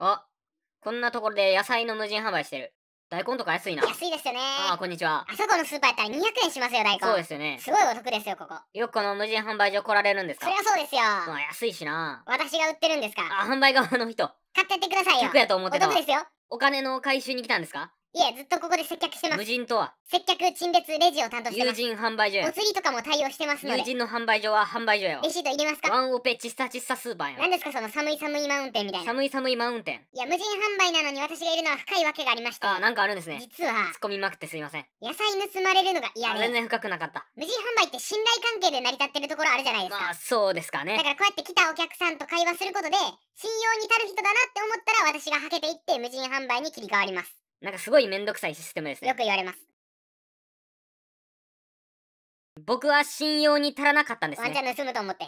あ、こんなところで野菜の無人販売してる。大根とか安いな。安いですよね。あこんにちは。あそこのスーパーやったら200円しますよ、大根。そうですよね。すごいお得ですよ、ここ。よくこの無人販売所来られるんですかそりゃそうですよ。まあ、安いしな。私が売ってるんですかあ、販売側の人。買ってってくださいよ。100やと思ってた。お得ですよ。お金の回収に来たんですかいえ、ずっとここで接客してます。無人とは接客、陳列、レジを担当してます。友人販売所や。お釣りとかも対応してますので。友人の販売所は販売所や。レシート入れますかワンオペチっさチっさスーパーや。何ですかその寒い寒いマウンテンみたいな。寒い寒いマウンテン。いや、無人販売なのに私がいるのは深いわけがありまして。あ、なんかあるんですね。実は。突っ込みまくってすいません。野菜盗まれるのが嫌で。全然深くなかった。無人販売って信頼関係で成り立ってるところあるじゃないですか。まあ、そうですかね。だからこうやって来たお客さんと会話することで、信用に足る人だなって思ったら私がはけていって無人販売に切り替わります。なんかすごいめんどくさいシステムですね。よく言われます。僕は信用に足らなかったんですね。ワンチャン盗むと思って。